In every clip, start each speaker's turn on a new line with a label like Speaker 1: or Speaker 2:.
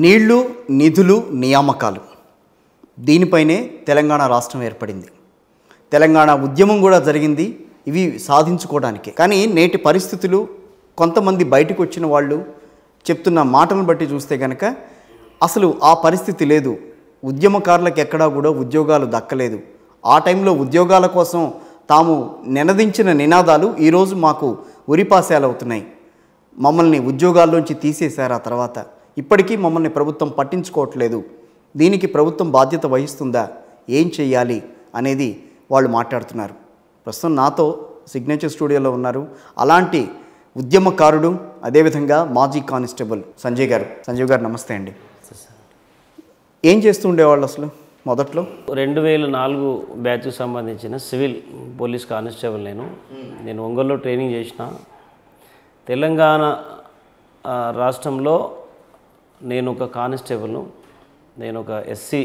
Speaker 1: నీళ్లు నిధులు నియామకాలు దీనిపైనే తెలంగాణ రాష్ట్రం ఏర్పడింది తెలంగాణ ఉద్యమం కూడా జరిగింది ఇవి సాధించుకోవడానికి కానీ నేటి పరిస్థితులు కొంతమంది బయటకు వచ్చిన వాళ్ళు చెప్తున్న మాటలను బట్టి చూస్తే కనుక అసలు ఆ పరిస్థితి లేదు ఉద్యమకారులకు ఎక్కడా కూడా ఉద్యోగాలు దక్కలేదు ఆ టైంలో ఉద్యోగాల కోసం తాము నినదించిన నినాదాలు ఈరోజు మాకు ఉరిపాశాలవుతున్నాయి మమ్మల్ని ఉద్యోగాల్లోంచి తీసేశారు ఆ తర్వాత ఇప్పటికీ మమ్మల్ని ప్రభుత్వం పట్టించుకోవట్లేదు దీనికి ప్రభుత్వం బాధ్యత వహిస్తుందా ఏం చేయాలి అనేది వాళ్ళు మాట్లాడుతున్నారు ప్రస్తుతం నాతో సిగ్నేచర్ స్టూడియోలో ఉన్నారు అలాంటి ఉద్యమకారుడు అదేవిధంగా మాజీ కానిస్టేబుల్ సంజయ్ గారు సంజయ్ గారు నమస్తే అండి ఏం చేస్తూ ఉండేవాళ్ళు అసలు మొదట్లో
Speaker 2: రెండు వేల నాలుగు బ్యాచ్ సంబంధించిన సివిల్ పోలీస్ కానిస్టేబుల్ నేను నేను ఒంగోలులో ట్రైనింగ్ చేసిన తెలంగాణ రాష్ట్రంలో నేను ఒక కానిస్టేబుల్ను నేను ఒక ఎస్సీ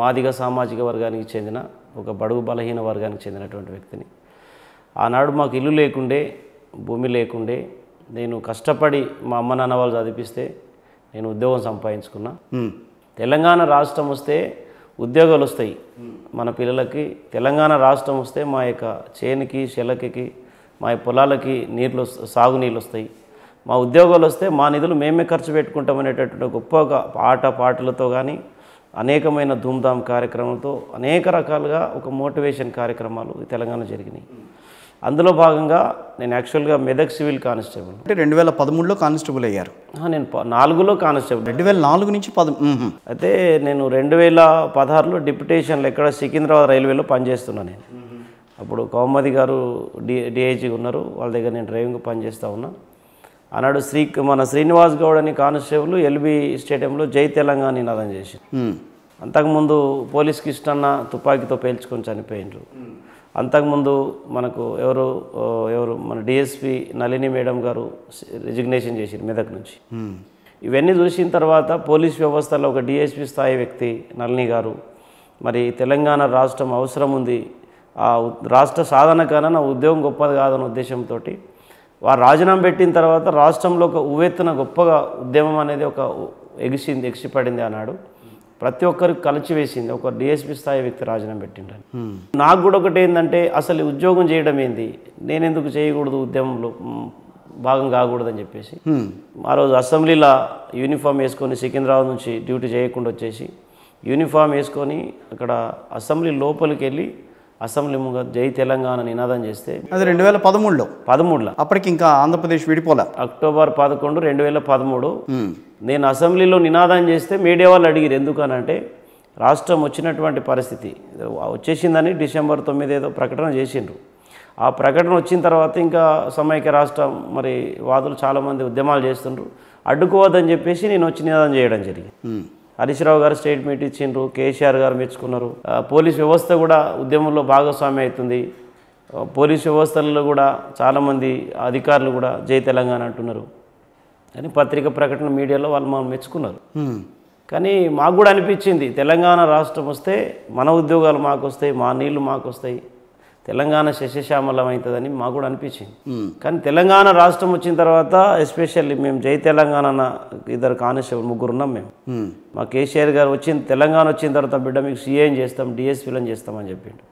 Speaker 2: మాదిగ సామాజిక వర్గానికి చెందిన ఒక బడుగు బలహీన వర్గానికి చెందినటువంటి వ్యక్తిని ఆనాడు మాకు ఇల్లు లేకుండే భూమి లేకుండే నేను కష్టపడి మా అమ్మ నాన్న వాళ్ళు చదివిస్తే నేను ఉద్యోగం సంపాదించుకున్నా తెలంగాణ రాష్ట్రం వస్తే ఉద్యోగాలు వస్తాయి మన పిల్లలకి తెలంగాణ రాష్ట్రం వస్తే మా యొక్క చేనికి శలకకి మా పొలాలకి నీళ్ళు సాగునీళ్ళు వస్తాయి మా ఉద్యోగాలు వస్తే మా నిధులు మేమే ఖర్చు పెట్టుకుంటాం అనేటటువంటి గొప్పగా ఆట పాటలతో కానీ అనేకమైన ధూమ్ధామ్ కార్యక్రమాలతో అనేక రకాలుగా ఒక మోటివేషన్ కార్యక్రమాలు తెలంగాణ జరిగినాయి అందులో భాగంగా నేను యాక్చువల్గా మెదక్ సివిల్ కానిస్టేబుల్ అంటే రెండు వేల పదమూడులో కానిస్టేబుల్ అయ్యారు నేను నాలుగులో కానిస్టేబుల్ రెండు వేల నాలుగు నుంచి పద అయితే నేను రెండు వేల పదహారులో డిప్యుటేషన్లో ఎక్కడ సికింద్రాబాద్ రైల్వేలో పనిచేస్తున్నాను నేను అప్పుడు కౌమది గారు డి డిఐజీ ఉన్నారు వాళ్ళ దగ్గర నేను డ్రైవింగ్ పనిచేస్తూ ఉన్నా అన్నాడు శ్రీ మన శ్రీనివాస్ గౌడ్ అని కానిస్టేబుల్ ఎల్బీ స్టేడియంలో జై తెలంగాణ నినాదం చేసి అంతకుముందు పోలీస్ ఇష్టన్న తుపాకీతో పేల్చుకొని చనిపోయిండ్రు అంతకుముందు మనకు ఎవరు ఎవరు మన డిఎస్పి నళిని మేడం గారు రిజిగ్నేషన్ చేసింది మెదక్ నుంచి ఇవన్నీ చూసిన తర్వాత పోలీస్ వ్యవస్థలో ఒక డిఎస్పి స్థాయి వ్యక్తి నళిని గారు మరి తెలంగాణ రాష్ట్రం అవసరం ఉంది ఆ రాష్ట్ర సాధన కన్నా నా ఉద్యోగం గొప్పది కాదన్న ఉద్దేశంతో వారు రాజీనామా పెట్టిన తర్వాత రాష్ట్రంలో ఒక ఉవ్వెత్తున గొప్పగా ఉద్యమం అనేది ఒక ఎగిసింది ఎగిసిపడింది అన్నాడు ప్రతి ఒక్కరికి వేసింది ఒక డిఎస్పీ స్థాయి వ్యక్తి రాజీనామా పెట్టిండని నాకు కూడా ఒకటి ఏంటంటే అసలు ఉద్యోగం చేయడం ఏంది నేను ఎందుకు చేయకూడదు ఉద్యమంలో భాగం కాకూడదని చెప్పేసి ఆ రోజు అసెంబ్లీలో యూనిఫామ్ వేసుకొని సికింద్రాబాద్ నుంచి డ్యూటీ చేయకుండా వచ్చేసి యూనిఫామ్ వేసుకొని అక్కడ అసెంబ్లీ లోపలికి వెళ్ళి అసెంబ్లీ ముంగ జై తెలంగాణ నినాదం చేస్తే
Speaker 1: అది రెండు వేల పదమూడులో పదమూడులో అప్పటికి ఇంకా
Speaker 2: ఆంధ్రప్రదేశ్ విడిపోలే అక్టోబర్ పదకొండు రెండు వేల పదమూడు నేను అసెంబ్లీలో నినాదం చేస్తే మీడియా వాళ్ళు అడిగిరు ఎందుకనంటే రాష్ట్రం వచ్చినటువంటి పరిస్థితి వచ్చేసిందని డిసెంబర్ తొమ్మిది ఏదో ప్రకటన చేసిండ్రు ఆ ప్రకటన వచ్చిన తర్వాత ఇంకా సమైక్య రాష్ట్రం మరి వాదులు చాలామంది ఉద్యమాలు చేస్తుండ్రు అడ్డుకోవద్దని చెప్పేసి నేను వచ్చి నినాదం చేయడం జరిగింది హరీష్రావు గారు స్టేట్మెంట్ ఇచ్చిండ్రు కేసీఆర్ గారు మెచ్చుకున్నారు పోలీస్ వ్యవస్థ కూడా ఉద్యమంలో భాగస్వామి అవుతుంది పోలీస్ వ్యవస్థలలో కూడా చాలామంది అధికారులు కూడా జై తెలంగాణ అంటున్నారు కానీ పత్రిక ప్రకటన మీడియాలో వాళ్ళు మనం మెచ్చుకున్నారు కానీ మాకు కూడా అనిపించింది తెలంగాణ రాష్ట్రం వస్తే మన ఉద్యోగాలు మాకు వస్తాయి మా నీళ్లు మాకు వస్తాయి తెలంగాణ అవుతుందని మాకు కూడా అనిపించింది కానీ తెలంగాణ రాష్ట్రం వచ్చిన తర్వాత ఎస్పెషల్లీ మేము జై తెలంగాణ ఇద్దరు కానిస్టేబుల్ ముగ్గురున్నాం మేము మా కేసీఆర్ గారు వచ్చిన తెలంగాణ వచ్చిన తర్వాత బిడ్డ మీకు సీఏం చేస్తాం డిఎస్పీలను చేస్తామని చెప్పిండు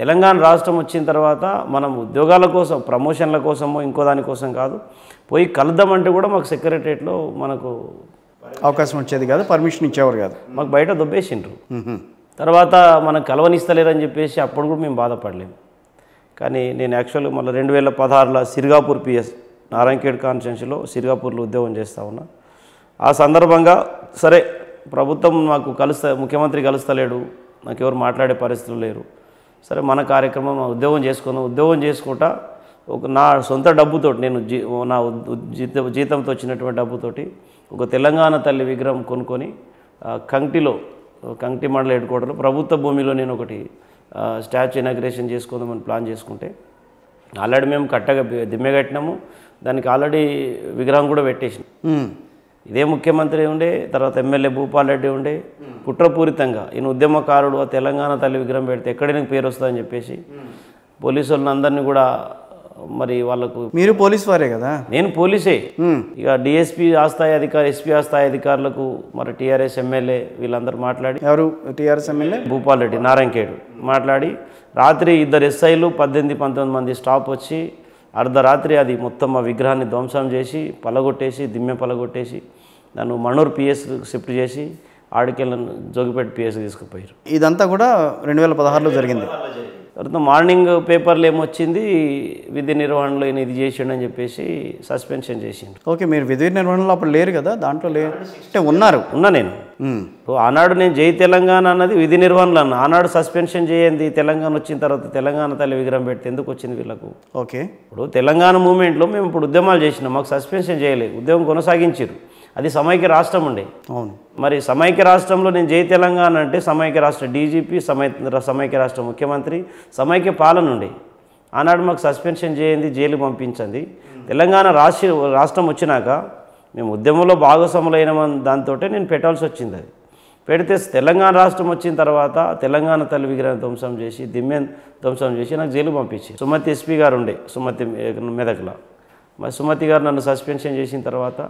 Speaker 2: తెలంగాణ రాష్ట్రం వచ్చిన తర్వాత మనం ఉద్యోగాల కోసం ప్రమోషన్ల కోసమో ఇంకో దానికోసం కాదు పోయి కలుద్దామంటే కూడా మాకు సెక్రటరేట్లో మనకు అవకాశం వచ్చేది కాదు పర్మిషన్ ఇచ్చేవారు కాదు మాకు బయట దొబ్బేసిండ్రు తర్వాత మనం కలవనిస్తలేరని చెప్పేసి అప్పుడు కూడా మేము బాధపడలేము కానీ నేను యాక్చువల్గా మళ్ళీ రెండు వేల పదహారులో సిరిగాపూర్ పిఎస్ నారాయణఖేడ్ కాన్స్టిట్యున్సీలో సిరిగాపూర్లో ఉద్యోగం చేస్తూ ఉన్నా ఆ సందర్భంగా సరే ప్రభుత్వం నాకు కలుస్తా ముఖ్యమంత్రి కలుస్తలేడు నాకు ఎవరు మాట్లాడే పరిస్థితులు లేరు సరే మన కార్యక్రమం ఉద్యోగం చేసుకున్నాం ఉద్యోగం చేసుకుంటా ఒక నా సొంత డబ్బుతో నేను జీ నా జీత జీతంతో వచ్చినటువంటి డబ్బుతోటి ఒక తెలంగాణ తల్లి విగ్రహం కొనుక్కొని కంటిలో కంకటి మండల హెడ్ క్వార్టర్ ప్రభుత్వ భూమిలో నేను ఒకటి స్టాచ్యూ ఇనాగ్రేషన్ చేసుకుందామని ప్లాన్ చేసుకుంటే ఆల్రెడీ మేము కట్టగా దిమ్మె కట్టినాము దానికి ఆల్రెడీ విగ్రహం కూడా పెట్టేసిన ఇదే ముఖ్యమంత్రి ఉండే తర్వాత ఎమ్మెల్యే భూపాల్ రెడ్డి ఉండే కుట్రపూరితంగా ఈయన ఉద్యమకారుడు తెలంగాణ తల్లి విగ్రహం పెడితే ఎక్కడ నీకు పేరు వస్తుందని చెప్పేసి పోలీసు వాళ్ళని అందరినీ కూడా మరి వాళ్ళకు మీరు
Speaker 1: పోలీస్ వారే కదా
Speaker 2: నేను పోలీసే ఇక డిఎస్పీ ఆ స్థాయి అధికారి ఎస్పీ ఆ స్థాయి అధికారులకు మరి టీఆర్ఎస్ ఎమ్మెల్యే వీళ్ళందరూ మాట్లాడి ఎవరు టిఆర్ఎస్ ఎమ్మెల్యే భూపాల్ రెడ్డి నారాయణకేడు మాట్లాడి రాత్రి ఇద్దరు ఎస్ఐలు పద్దెనిమిది పంతొమ్మిది మంది స్టాప్ వచ్చి అర్ధరాత్రి అది మొత్తం ఆ విగ్రహాన్ని ధ్వంసం చేసి పలగొట్టేసి దిమ్మె పలగొట్టేసి నన్ను మనూర్ పిఎస్ షిఫ్ట్ చేసి ఆడికెళ్ళను జోగిపేట పిఎస్ తీసుకుపోయారు
Speaker 1: ఇదంతా కూడా రెండు వేల పదహారులో జరిగింది
Speaker 2: తర్వాత మార్నింగ్ పేపర్లు ఏమొచ్చింది విధి నిర్వహణలో ఇది చేసిండు అని చెప్పేసి సస్పెన్షన్ చేసిండు
Speaker 1: ఓకే మీరు విధి నిర్వహణలో అప్పుడు లేరు కదా దాంట్లో
Speaker 2: లేరు అంటే ఉన్నారు ఉన్నా నేను ఆనాడు నేను జై తెలంగాణ అన్నది విధి నిర్వహణలో అన్న ఆనాడు సస్పెన్షన్ చేయండి తెలంగాణ వచ్చిన తర్వాత తెలంగాణ తల్లి విగ్రహం పెడితే ఎందుకు వచ్చింది వీళ్ళకు ఓకే ఇప్పుడు తెలంగాణ మూమెంట్లో మేము ఇప్పుడు ఉద్యమాలు చేసినాం మాకు సస్పెన్షన్ చేయలేదు ఉద్యమం కొనసాగించారు అది సమైక్య రాష్ట్రం ఉండే అవును మరి సమైక్య రాష్ట్రంలో నేను జై తెలంగాణ అంటే సమైక్య రాష్ట్ర డీజీపీ సమై సమైక్య రాష్ట్ర ముఖ్యమంత్రి సమైక్య పాలన నుండి ఆనాడు మాకు సస్పెన్షన్ చేయండి జైలు పంపించండి తెలంగాణ రాష్ట్ర రాష్ట్రం వచ్చినాక మేము ఉద్యమంలో భాగస్వాములైన దాంతో నేను పెట్టాల్సి వచ్చింది అది పెడితే తెలంగాణ రాష్ట్రం వచ్చిన తర్వాత తెలంగాణ తల్లి విగ్రహం ధ్వంసం చేసి దిమ్మెన్ ధ్వంసం చేసి నాకు జైలు పంపించి సుమతి ఎస్పీ గారు ఉండే సుమతి మెదక్లో మరి సుమతి గారు నన్ను సస్పెన్షన్ చేసిన తర్వాత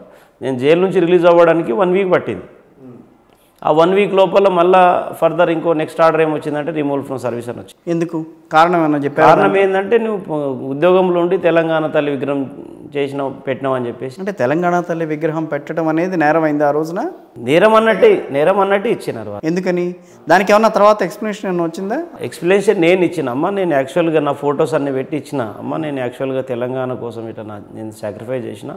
Speaker 2: నేను జైలు నుంచి రిలీజ్ అవ్వడానికి వన్ వీక్ పట్టింది ఆ వన్ వీక్ లోపల మళ్ళీ ఫర్దర్ ఇంకో నెక్స్ట్ ఆర్డర్ ఏమొచ్చిందంటే రిమూవల్ ఫ్రమ్ సర్వీస్ అని వచ్చింది
Speaker 1: ఎందుకు కారణం ఏమన్నా చెప్పి కారణం
Speaker 2: ఏంటంటే నువ్వు ఉద్యోగంలో ఉండి తెలంగాణ తల్లి విగ్రహం
Speaker 1: చేసిన పెట్టినావు అని చెప్పేసి అంటే తెలంగాణ తల్లి విగ్రహం పెట్టడం అనేది నేరం అయింది ఆ రోజున
Speaker 2: నేరం అన్నట్టే నేరం అన్నట్టే ఇచ్చినారు
Speaker 1: ఎందుకని దానికి ఏమన్నా తర్వాత ఎక్స్ప్లెనేషన్ వచ్చిందా
Speaker 2: ఎక్స్ప్లెనేషన్ నేను ఇచ్చిన అమ్మ నేను యాక్చువల్గా నా ఫొటోస్ అన్ని పెట్టి ఇచ్చిన అమ్మ నేను యాక్చువల్గా తెలంగాణ కోసం ఇట్లా నేను సాక్రిఫైస్ చేసిన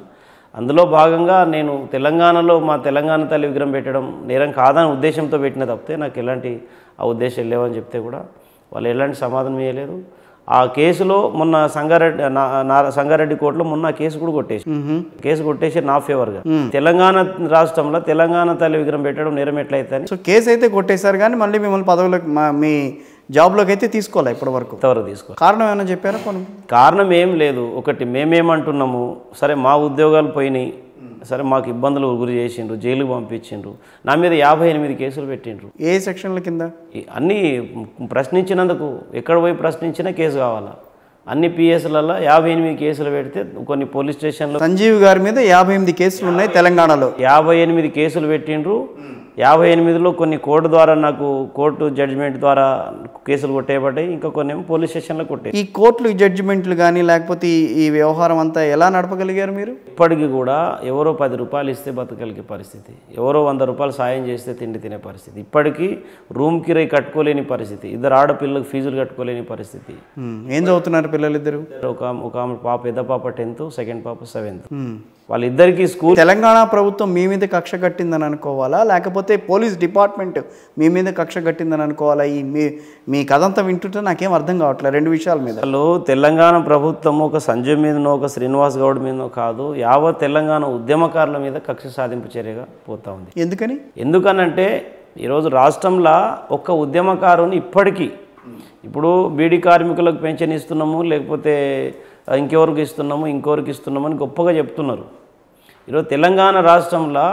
Speaker 2: అందులో భాగంగా నేను తెలంగాణలో మా తెలంగాణ తల్లి విగ్రహం పెట్టడం నేరం కాదని ఉద్దేశంతో పెట్టిన తప్పితే నాకు ఎలాంటి ఆ ఉద్దేశం లేవని చెప్తే కూడా వాళ్ళు ఎలాంటి సమాధానం చేయలేదు ఆ కేసులో మొన్న సంగారెడ్డి సంగారెడ్డి కోర్టులో మొన్న కేసు కూడా కొట్టేసి కేసు కొట్టేసి నా ఫేవర్గా తెలంగాణ రాష్ట్రంలో తెలంగాణ తల్లి విగ్రహం పెట్టడం నేరం ఎట్లయితే సో
Speaker 1: కేసు అయితే కొట్టేశారు కానీ మళ్ళీ మిమ్మల్ని పదవులకు మీ జాబ్లోకి అయితే
Speaker 2: తీసుకోవాలి ఇప్పటి వరకు ఎవరు తీసుకో కారణం ఏమైనా చెప్పారా కారణం ఏం లేదు ఒకటి మేమేమంటున్నాము సరే మా ఉద్యోగాలు పోయినాయి సరే మాకు ఇబ్బందులు గురి చేసిండ్రు జైలు పంపించిండ్రు నా మీద యాభై ఎనిమిది కేసులు పెట్టిండ్రు ఏ సెక్షన్ల కింద అన్నీ ప్రశ్నించినందుకు ఎక్కడ పోయి ప్రశ్నించినా కేసు కావాలా అన్ని పిఎస్లలో యాభై ఎనిమిది కేసులు పెడితే కొన్ని పోలీస్ స్టేషన్లో సంజీవ్ గారి మీద యాభై ఎనిమిది కేసులు ఉన్నాయి తెలంగాణలో యాభై ఎనిమిది కేసులు పెట్టిండ్రు యాభై ఎనిమిదిలో కొన్ని కోర్టు ద్వారా నాకు కోర్టు జడ్జిమెంట్ ద్వారా కేసులు కొట్టేయబడ్డాయి ఇంకా కొన్ని ఏమో పోలీస్ స్టేషన్లో కొట్టే ఈ
Speaker 1: కోర్టులు జడ్జిమెంట్లు కానీ లేకపోతే ఈ వ్యవహారం అంతా ఎలా
Speaker 2: నడపగలిగారు మీరు ఇప్పటికీ కూడా ఎవరో పది రూపాయలు ఇస్తే బతకలిగే పరిస్థితి ఎవరో వంద రూపాయలు సాయం చేస్తే తిండి తినే పరిస్థితి ఇప్పటికీ రూమ్ కిరై కట్టుకోలేని పరిస్థితి ఇద్దరు ఆడపిల్లలకు ఫీజులు కట్టుకోలేని పరిస్థితి ఏం చదువుతున్నారు పిల్లలు ఇద్దరు ఒక ఒక పాప పెద్ద పాప టెన్త్ సెకండ్ పాప సెవెంత్ వాళ్ళిద్దరికీ స్కూల్ తెలంగాణ ప్రభుత్వం మీ మీద కక్ష కట్టిందని అనుకోవాలా
Speaker 1: లేకపోతే పోలీస్ డిపార్ట్మెంట్ మీ మీద కక్ష కట్టిందని అనుకోవాలా ఈ మీ మీ కథంతా వింటుంటే నాకేం అర్థం కావట్లేదు రెండు విషయాల మీద
Speaker 2: అసలు తెలంగాణ ప్రభుత్వం ఒక సంజయ్ మీదనో ఒక శ్రీనివాస్ గౌడ్ మీదనో కాదు యావత్ తెలంగాణ ఉద్యమకారుల మీద కక్ష సాధింపు చర్యగా పోతా ఉంది ఎందుకని ఎందుకనంటే ఈరోజు రాష్ట్రంలో ఒక్క ఉద్యమకారుని ఇప్పటికీ ఇప్పుడు బీడీ కార్మికులకు పెన్షన్ ఇస్తున్నాము లేకపోతే ఇంకెవరికి ఇస్తున్నాము ఇంకెవరికి ఇస్తున్నామని గొప్పగా చెప్తున్నారు ఈరోజు తెలంగాణ రాష్ట్రంలో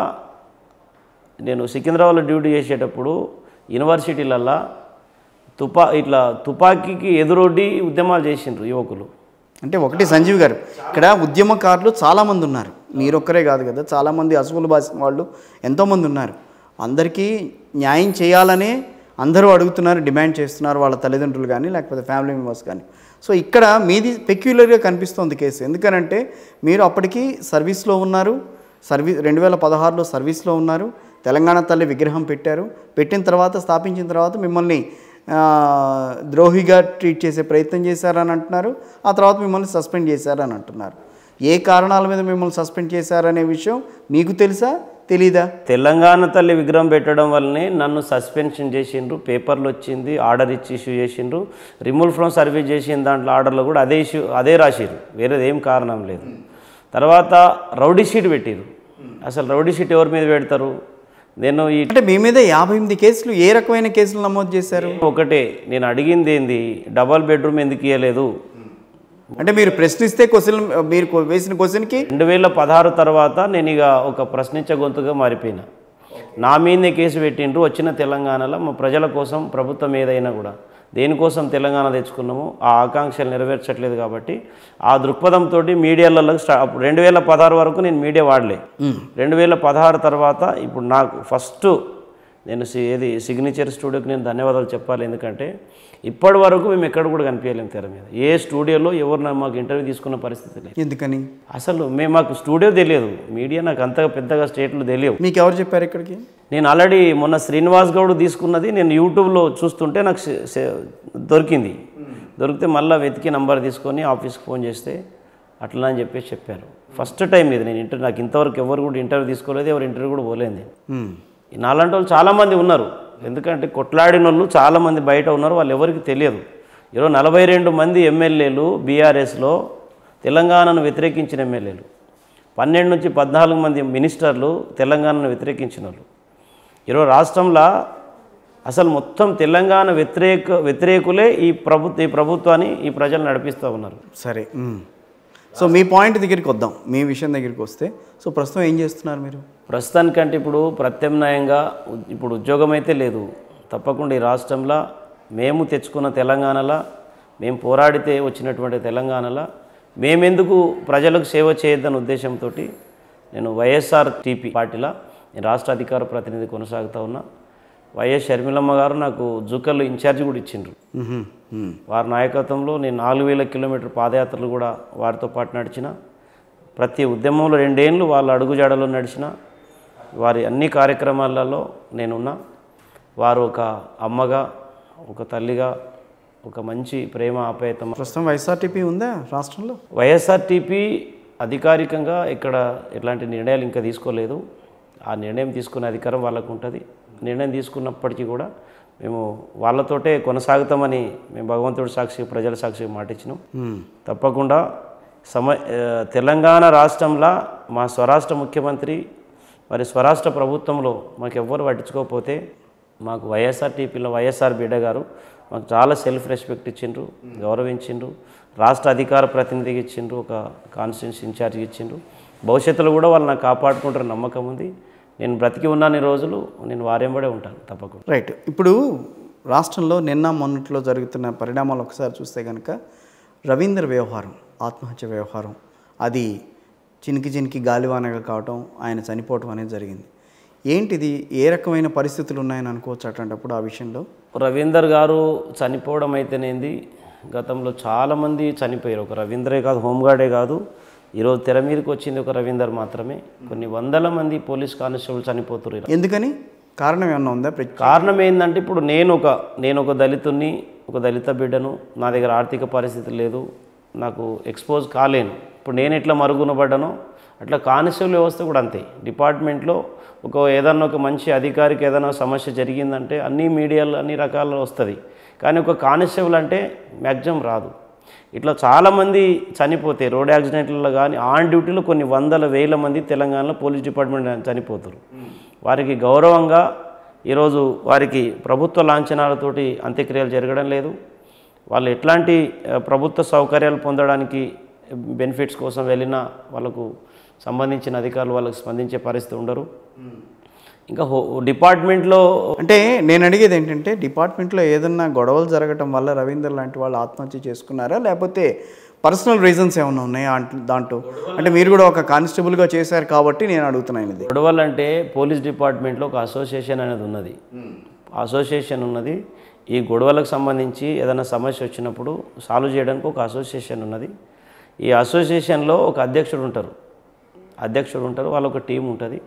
Speaker 2: నేను సికింద్రాబాద్లో డ్యూటీ చేసేటప్పుడు యూనివర్సిటీలల్లా తుపా ఇట్లా తుపాకీకి ఎదురొడ్డి ఉద్యమాలు చేసిండ్రు యువకులు అంటే ఒకటి సంజీవ్ గారు ఇక్కడ
Speaker 1: ఉద్యమకారులు చాలామంది ఉన్నారు మీరొక్కరే కాదు కదా చాలామంది అసువులు బాసిన వాళ్ళు ఎంతోమంది ఉన్నారు అందరికీ న్యాయం చేయాలనే అందరూ అడుగుతున్నారు డిమాండ్ చేస్తున్నారు వాళ్ళ తల్లిదండ్రులు కానీ లేకపోతే ఫ్యామిలీ మెంబర్స్ కానీ సో ఇక్కడ మీది పెక్యులర్గా కనిపిస్తోంది కేసు ఎందుకనంటే మీరు అప్పటికి సర్వీస్లో ఉన్నారు సర్వీస్ రెండు వేల పదహారులో సర్వీస్లో ఉన్నారు తెలంగాణ తల్లి విగ్రహం పెట్టారు పెట్టిన తర్వాత స్థాపించిన తర్వాత మిమ్మల్ని ద్రోహిగా ట్రీట్ చేసే ప్రయత్నం చేశారని అంటున్నారు ఆ తర్వాత మిమ్మల్ని సస్పెండ్ చేశారని అంటున్నారు ఏ కారణాల మీద మిమ్మల్ని సస్పెండ్ చేశారనే విషయం మీకు తెలుసా తెలీదా
Speaker 2: తెలంగాణ తల్లి విగ్రహం పెట్టడం వల్లనే నన్ను సస్పెన్షన్ చేసిండ్రు పేపర్లు వచ్చింది ఆర్డర్ ఇచ్చి ఇష్యూ చేసిండ్రు రిమూవల్ ఫ్రమ్ సర్వీస్ చేసిన దాంట్లో ఆర్డర్లో కూడా అదే ఇష్యూ అదే రాసిరు వేరేది ఏం కారణం లేదు తర్వాత రౌడీ షీట్ పెట్టిరు అసలు రౌడీ షీట్ ఎవరి మీద పెడతారు నేను ఈ అంటే మీ మీద యాభై ఎనిమిది కేసులు ఏ రకమైన కేసులు నమోదు చేశారు ఒకటే నేను అడిగింది ఏంది డబల్ బెడ్రూమ్ ఎందుకు ఇవ్వలేదు అంటే మీరు ప్రశ్నిస్తే క్వశ్చన్ మీరు వేసిన క్వశ్చన్కి రెండు వేల పదహారు తర్వాత నేను ఇక ఒక ప్రశ్నించే గొంతుగా మారిపోయినా నా మీదే కేసు పెట్టిండ్రు వచ్చిన తెలంగాణలో మా ప్రజల కోసం ప్రభుత్వం ఏదైనా కూడా దేనికోసం తెలంగాణ తెచ్చుకున్నాము ఆ ఆకాంక్షలు నెరవేర్చట్లేదు కాబట్టి ఆ దృక్పథంతో మీడియాలలో రెండు వేల పదహారు వరకు నేను మీడియా వాడలే రెండు వేల పదహారు తర్వాత ఇప్పుడు నాకు ఫస్ట్ నేను ఏది సిగ్నేచర్ స్టూడియోకి నేను ధన్యవాదాలు చెప్పాలి ఎందుకంటే ఇప్పటి వరకు మేము ఎక్కడ కూడా కనిపించలేము తెర మీద ఏ స్టూడియోలో ఎవరు మాకు ఇంటర్వ్యూ తీసుకున్న పరిస్థితి లేదు ఎందుకని అసలు మేము మాకు స్టూడియో తెలియదు మీడియా నాకు అంతగా పెద్దగా స్టేట్లు తెలియవు మీకు ఎవరు చెప్పారు ఇక్కడికి నేను ఆల్రెడీ మొన్న శ్రీనివాస్ గౌడ్ తీసుకున్నది నేను యూట్యూబ్లో చూస్తుంటే నాకు దొరికింది దొరికితే మళ్ళీ వెతికి నంబర్ తీసుకొని ఆఫీస్కి ఫోన్ చేస్తే అట్లా అని చెప్పేసి చెప్పారు ఫస్ట్ టైం ఇది నేను ఇంటర్ నాకు ఇంతవరకు ఎవరు కూడా ఇంటర్వ్యూ తీసుకోలేదు ఎవరు ఇంటర్వ్యూ కూడా పోలేదు నాలంటి వాళ్ళు చాలామంది ఉన్నారు ఎందుకంటే కొట్లాడిన వాళ్ళు చాలామంది బయట ఉన్నారు వాళ్ళు ఎవరికి తెలియదు ఈరోజు నలభై రెండు మంది ఎమ్మెల్యేలు బీఆర్ఎస్లో తెలంగాణను వ్యతిరేకించిన ఎమ్మెల్యేలు పన్నెండు నుంచి పద్నాలుగు మంది మినిస్టర్లు తెలంగాణను వ్యతిరేకించిన వాళ్ళు ఈరోజు రాష్ట్రంలో అసలు మొత్తం తెలంగాణ వ్యతిరేక వ్యతిరేకులే ఈ ప్రభుత్వ ఈ ప్రభుత్వాన్ని ఈ ప్రజలు నడిపిస్తూ ఉన్నారు సరే సో మీ పాయింట్ దగ్గరికి వద్దాం మీ విషయం దగ్గరికి వస్తే
Speaker 1: సో ప్రస్తుతం ఏం చేస్తున్నారు మీరు
Speaker 2: ప్రస్తుతానికంటే ఇప్పుడు ప్రత్యామ్నాయంగా ఇప్పుడు ఉద్యోగం అయితే లేదు తప్పకుండా ఈ రాష్ట్రంలో మేము తెచ్చుకున్న తెలంగాణలో మేము పోరాడితే వచ్చినటువంటి తెలంగాణలో మేమెందుకు ప్రజలకు సేవ చేయొద్దన్న ఉద్దేశంతో నేను వైఎస్ఆర్ టీపీ పార్టీలో నేను రాష్ట్ర అధికార ప్రతినిధి కొనసాగుతూ ఉన్నా వైఎస్ షర్మిలమ్మ గారు నాకు జుకల్ ఇన్ఛార్జ్ కూడా ఇచ్చిండ్రు వారి నాయకత్వంలో నేను నాలుగు వేల కిలోమీటర్ పాదయాత్రలు కూడా వారితో పాటు నడిచిన ప్రతి ఉద్యమంలో రెండేళ్ళు వాళ్ళ అడుగుజాడలో నడిచిన వారి అన్ని కార్యక్రమాలలో నేనున్నా వారు ఒక అమ్మగా ఒక తల్లిగా ఒక మంచి ప్రేమ ఆపేత ప్రస్తుతం వైఎస్ఆర్టీపీ ఉందా రాష్ట్రంలో వైఎస్ఆర్టీపీ అధికారికంగా ఇక్కడ ఇట్లాంటి నిర్ణయాలు ఇంకా తీసుకోలేదు ఆ నిర్ణయం తీసుకునే అధికారం వాళ్ళకు ఉంటుంది నిర్ణయం తీసుకున్నప్పటికీ కూడా మేము వాళ్ళతోటే కొనసాగుతామని మేము భగవంతుడి సాక్షి ప్రజల సాక్షి మాటిచ్చినాం తప్పకుండా సమ తెలంగాణ రాష్ట్రంలో మా స్వరాష్ట్ర ముఖ్యమంత్రి మరి స్వరాష్ట్ర ప్రభుత్వంలో మాకు ఎవ్వరు పట్టించుకోకపోతే మాకు వైఎస్ఆర్టీపీలో వైఎస్ఆర్ బిడ్డ గారు మాకు చాలా సెల్ఫ్ రెస్పెక్ట్ ఇచ్చిండ్రు గౌరవించిండ్రు రాష్ట్ర అధికార ప్రతినిధికి ఇచ్చిండ్రు ఒక కాన్స్టిట్యూన్సీ ఇన్ఛార్జ్ ఇచ్చిండ్రు భవిష్యత్తులో కూడా వాళ్ళు నాకు కాపాడుకుంటారు నమ్మకం ఉంది నేను బ్రతికి ఉన్నాను రోజులు నేను వారెంబడే ఉంటాను తప్పకుండా
Speaker 1: రైట్ ఇప్పుడు రాష్ట్రంలో నిన్న మొన్నట్లో జరుగుతున్న పరిణామాలు ఒకసారి చూస్తే కనుక రవీందర్ వ్యవహారం ఆత్మహత్య వ్యవహారం అది చినికి చినికి గాలివానగా కావటం ఆయన చనిపోవటం అనేది జరిగింది ఏంటిది ఏ రకమైన పరిస్థితులు ఉన్నాయని అనుకోవచ్చు అట్లాంటప్పుడు ఆ విషయంలో
Speaker 2: రవీందర్ గారు చనిపోవడం అయితేనేది గతంలో చాలామంది చనిపోయారు ఒక రవీందరే కాదు హోంగార్డే కాదు ఈరోజు తెర మీదకి వచ్చింది ఒక రవీందర్ మాత్రమే కొన్ని వందల మంది పోలీస్ కానిస్టేబుల్ చనిపోతున్నారు ఎందుకని కారణం ఏమన్నా ఉందా కారణం ఏంటంటే ఇప్పుడు నేను ఒక నేను ఒక దళితుని ఒక దళిత బిడ్డను నా దగ్గర ఆర్థిక పరిస్థితి లేదు నాకు ఎక్స్పోజ్ కాలేను ఇప్పుడు నేను ఎట్లా పడ్డానో అట్లా కానిస్టేబుల్ వ్యవస్థ కూడా అంతే డిపార్ట్మెంట్లో ఒక ఏదన్నా ఒక మంచి అధికారికి ఏదైనా సమస్య జరిగిందంటే అన్ని మీడియాలు అన్ని రకాల వస్తుంది కానీ ఒక కానిస్టేబుల్ అంటే మ్యాక్సిమం రాదు ఇట్లా చాలామంది చనిపోతే రోడ్ యాక్సిడెంట్లలో కానీ ఆన్ డ్యూటీలో కొన్ని వందల వేల మంది తెలంగాణలో పోలీస్ డిపార్ట్మెంట్ చనిపోతారు వారికి గౌరవంగా ఈరోజు వారికి ప్రభుత్వ లాంఛనాలతోటి అంత్యక్రియలు జరగడం లేదు వాళ్ళు ఎట్లాంటి ప్రభుత్వ సౌకర్యాలు పొందడానికి బెనిఫిట్స్ కోసం వెళ్ళినా వాళ్ళకు సంబంధించిన అధికారులు వాళ్ళకు స్పందించే పరిస్థితి ఉండరు ఇంకా
Speaker 1: డిపార్ట్మెంట్లో అంటే నేను అడిగేది ఏంటంటే డిపార్ట్మెంట్లో ఏదన్నా గొడవలు జరగటం వల్ల రవీందర్ లాంటి వాళ్ళు ఆత్మహత్య చేసుకున్నారా లేకపోతే పర్సనల్ రీజన్స్ ఏమైనా ఉన్నాయా దాంట్లో అంటే మీరు కూడా ఒక కానిస్టేబుల్గా చేశారు కాబట్టి నేను అడుగుతున్నాను
Speaker 2: ఇది గొడవలు అంటే పోలీస్ డిపార్ట్మెంట్లో ఒక అసోసియేషన్ అనేది ఉన్నది అసోసియేషన్ ఉన్నది ఈ గొడవలకు సంబంధించి ఏదైనా సమస్య వచ్చినప్పుడు సాల్వ్ చేయడానికి ఒక అసోసియేషన్ ఉన్నది ఈ అసోసియేషన్లో ఒక అధ్యక్షుడు ఉంటారు అధ్యక్షుడు ఉంటారు వాళ్ళు ఒక టీం ఉంటుంది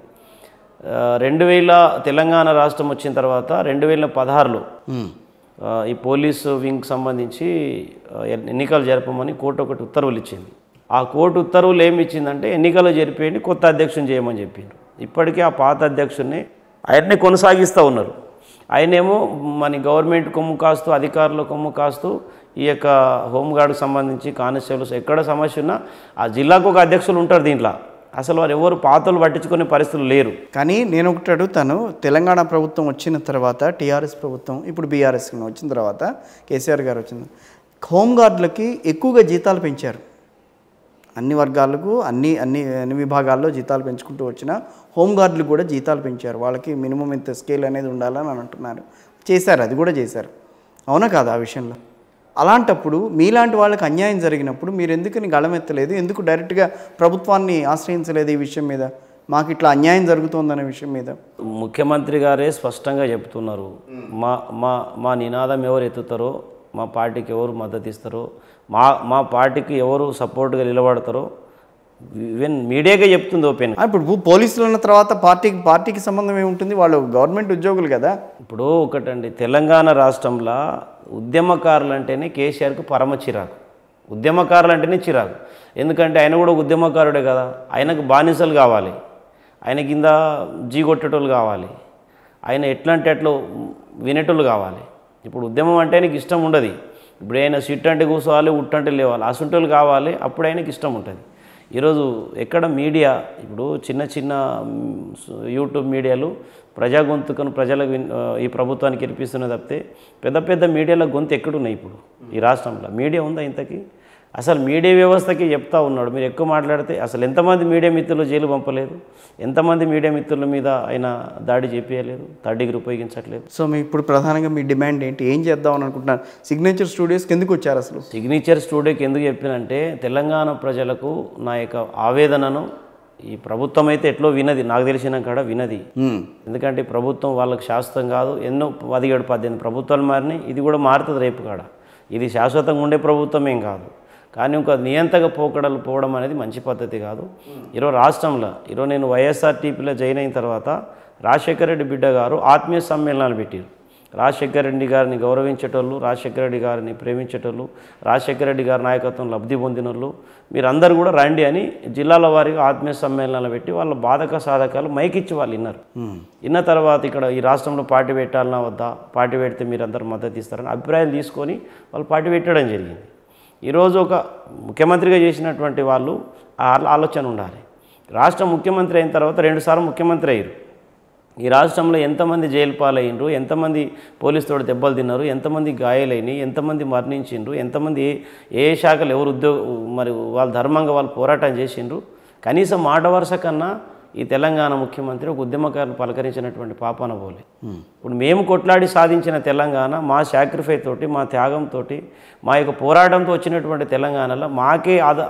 Speaker 2: రెండు వేల తెలంగాణ రాష్ట్రం వచ్చిన తర్వాత రెండు వేల పదహారులో ఈ పోలీసు వింగ్ సంబంధించి ఎన్నికలు జరపమని కోర్టు ఒకటి ఉత్తర్వులు ఇచ్చింది ఆ కోర్టు ఉత్తర్వులు ఏమి ఇచ్చిందంటే ఎన్నికలు జరిపేయండి కొత్త అధ్యక్షుని చేయమని చెప్పారు ఇప్పటికీ ఆ పాత అధ్యక్షుడిని ఆయన్ని కొనసాగిస్తూ ఉన్నారు ఆయనేమో మన గవర్నమెంట్ కొమ్ము కాస్తూ అధికారుల కొమ్ము కాస్తూ ఈ యొక్క హోంగార్డ్కి సంబంధించి కానిస్టేబుల్స్ ఎక్కడ సమస్య ఉన్నా ఆ జిల్లాకు ఒక అధ్యక్షులు ఉంటారు దీంట్లో అసలు వారు ఎవరు పాతలు పట్టించుకునే పరిస్థితులు లేరు కానీ నేను ఒకటి అడుగుతాను
Speaker 1: తెలంగాణ ప్రభుత్వం వచ్చిన తర్వాత టీఆర్ఎస్ ప్రభుత్వం ఇప్పుడు బీఆర్ఎస్ వచ్చిన తర్వాత కేసీఆర్ గారు వచ్చింది హోంగార్డులకి ఎక్కువగా జీతాలు పెంచారు అన్ని వర్గాలకు అన్ని అన్ని అన్ని విభాగాల్లో జీతాలు పెంచుకుంటూ వచ్చిన హోంగార్డులు కూడా జీతాలు పెంచారు వాళ్ళకి మినిమం ఇంత స్కేల్ అనేది ఉండాలని అంటున్నారు చేశారు అది కూడా చేశారు అవునా కాదు ఆ విషయంలో అలాంటప్పుడు మీలాంటి వాళ్ళకి అన్యాయం జరిగినప్పుడు మీరు ఎందుకని గళమెత్తలేదు ఎందుకు డైరెక్ట్గా ప్రభుత్వాన్ని ఆశ్రయించలేదు ఈ విషయం మీద మాకు ఇట్లా అన్యాయం జరుగుతుందనే విషయం మీద
Speaker 2: ముఖ్యమంత్రి గారే స్పష్టంగా చెప్తున్నారు మా మా మా నినాదం ఎవరు ఎత్తుతారో మా పార్టీకి ఎవరు మద్దతు ఇస్తారో మా మా పార్టీకి ఎవరు సపోర్ట్గా నిలబడతారో ఈవెన్ మీడియాగా చెప్తుంది ఓపెన్ ఇప్పుడు పోలీసులు ఉన్న తర్వాత పార్టీకి పార్టీకి సంబంధం ఏముంటుంది వాళ్ళు గవర్నమెంట్ ఉద్యోగులు కదా ఇప్పుడు ఒకటండి తెలంగాణ రాష్ట్రంలో ఉద్యమకారులు అంటేనే కేసీఆర్కు పరమ చిరాకు ఉద్యమకారులు అంటేనే చిరాకు ఎందుకంటే ఆయన కూడా ఉద్యమకారుడే కదా ఆయనకు బానిసలు కావాలి ఆయన కింద జీగొట్టేటోళ్ళు కావాలి ఆయన ఎట్లాంటి అట్లు వినేటోళ్ళు కావాలి ఇప్పుడు ఉద్యమం అంటే ఆయనకి ఇష్టం ఉండదు ఇప్పుడు ఆయన సిట్ అంటే కూర్చోవాలి ఉట్టంటే లేవాలి అసుంటోళ్ళు కావాలి అప్పుడు ఆయనకి ఇష్టం ఉంటుంది ఈరోజు ఎక్కడ మీడియా ఇప్పుడు చిన్న చిన్న యూట్యూబ్ మీడియాలు ప్రజా గొంతుకను ప్రజలకు ఈ ప్రభుత్వానికి ఇరిపిస్తున్న తప్పితే పెద్ద పెద్ద మీడియాల గొంతు ఎక్కడున్నాయి ఇప్పుడు ఈ రాష్ట్రంలో మీడియా ఉందా ఇంతకీ అసలు మీడియా వ్యవస్థకి చెప్తా ఉన్నాడు మీరు ఎక్కువ మాట్లాడితే అసలు ఎంతమంది మీడియా మిత్రులు జైలు పంపలేదు ఎంతమంది మీడియా మిత్రుల మీద ఆయన దాడి చేపించలేదు థర్డ్ డిగ్రీ ఉపయోగించట్లేదు సో మీ ఇప్పుడు ప్రధానంగా మీ డిమాండ్ ఏంటి ఏం చేద్దామని అనుకుంటున్నారు సిగ్నేచర్ స్టూడియోస్కి
Speaker 1: ఎందుకు వచ్చారు అసలు
Speaker 2: సిగ్నేచర్ స్టూడియోకి ఎందుకు చెప్పినంటే తెలంగాణ ప్రజలకు నా యొక్క ఆవేదనను ఈ ప్రభుత్వం అయితే ఎట్లో వినది నాకు తెలిసిన కాడ వినది ఎందుకంటే ప్రభుత్వం వాళ్ళకి శాశ్వతం కాదు ఎన్నో పదిహేడు పద్దెనిమిది ప్రభుత్వాలు మారినాయి ఇది కూడా మారుతుంది రేపు కాడ ఇది శాశ్వతంగా ఉండే ప్రభుత్వం ఏం కాదు కానీ ఇంకా నియంతగా పోకడలు పోవడం అనేది మంచి పద్ధతి కాదు ఈరోజు రాష్ట్రంలో ఈరోజు నేను వైఎస్ఆర్టీపీలో జాయిన్ అయిన తర్వాత రాజశేఖర రెడ్డి బిడ్డ గారు ఆత్మీయ సమ్మేళనాలు పెట్టారు రాజశేఖర రెడ్డి గారిని గౌరవించేటోళ్ళు రాజశేఖర రెడ్డి గారిని ప్రేమించేటోళ్ళు రాజశేఖర రెడ్డి గారి నాయకత్వం లబ్ధి పొందినోళ్ళు మీరందరూ కూడా రండి అని జిల్లాల వారిగా ఆత్మీయ సమ్మేళనాలు పెట్టి వాళ్ళ బాధక సాధకాలు మైకిచ్చి వాళ్ళు విన్నారు విన్న తర్వాత ఇక్కడ ఈ రాష్ట్రంలో పార్టీ పెట్టాలన్నా వద్దా పార్టీ పెడితే మీరందరూ మద్దతు ఇస్తారని అభిప్రాయాలు తీసుకొని వాళ్ళు పార్టీ పెట్టడం జరిగింది ఈరోజు ఒక ముఖ్యమంత్రిగా చేసినటువంటి వాళ్ళు ఆలోచన ఉండాలి రాష్ట్ర ముఖ్యమంత్రి అయిన తర్వాత రెండుసార్లు ముఖ్యమంత్రి అయ్యారు ఈ రాష్ట్రంలో ఎంతమంది జైలు పాలయ్యిండ్రు ఎంతమంది తోడు దెబ్బలు తిన్నారు ఎంతమంది గాయాలైనవి ఎంతమంది మరణించిండ్రు ఎంతమంది ఏ శాఖలు ఎవరు ఉద్యోగ మరి వాళ్ళు ధర్మంగా వాళ్ళు పోరాటం చేసిండ్రు కనీసం మాట వరుస కన్నా ఈ తెలంగాణ ముఖ్యమంత్రి ఒక ఉద్యమకారులు పలకరించినటువంటి పాపన పోలే ఇప్పుడు మేము కొట్లాడి సాధించిన తెలంగాణ మా సాక్రిఫై తోటి మా త్యాగంతో మా యొక్క పోరాటంతో వచ్చినటువంటి తెలంగాణలో మాకే ఆద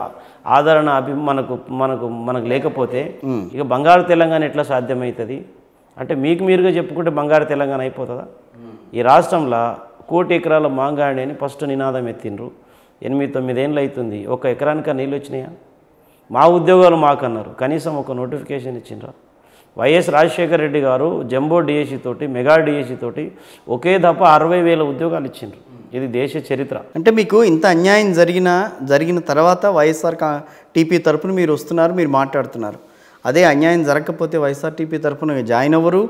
Speaker 2: ఆదరణ అభి మనకు మనకు మనకు లేకపోతే ఇక బంగారు తెలంగాణ ఎట్లా సాధ్యమవుతుంది అంటే మీకు మీరుగా చెప్పుకుంటే బంగారు తెలంగాణ అయిపోతుందా ఈ రాష్ట్రంలో కోటి ఎకరాల మాంగాడి అని ఫస్ట్ నినాదం ఎత్తిండ్రు ఎనిమిది తొమ్మిదేళ్ళు అవుతుంది ఒక ఎకరానికి నీళ్ళు వచ్చినాయా మా ఉద్యోగాలు మాకన్నారు కనీసం ఒక నోటిఫికేషన్ ఇచ్చిండ్రా వైఎస్ రాజశేఖర రెడ్డి గారు జంబో డిఎస్సీ తోటి మెగా డిఎస్సి తోటి ఒకే దఫ అరవై వేల ఉద్యోగాలు ఇచ్చిండ్రు ఇది దేశ చరిత్ర
Speaker 1: అంటే మీకు ఇంత అన్యాయం జరిగిన జరిగిన తర్వాత వైఎస్ఆర్ టీపీ తరపున మీరు వస్తున్నారు మీరు మాట్లాడుతున్నారు అదే అన్యాయం జరగకపోతే వైఎస్ఆర్టీపీ తరఫున జాయిన్ అవ్వరు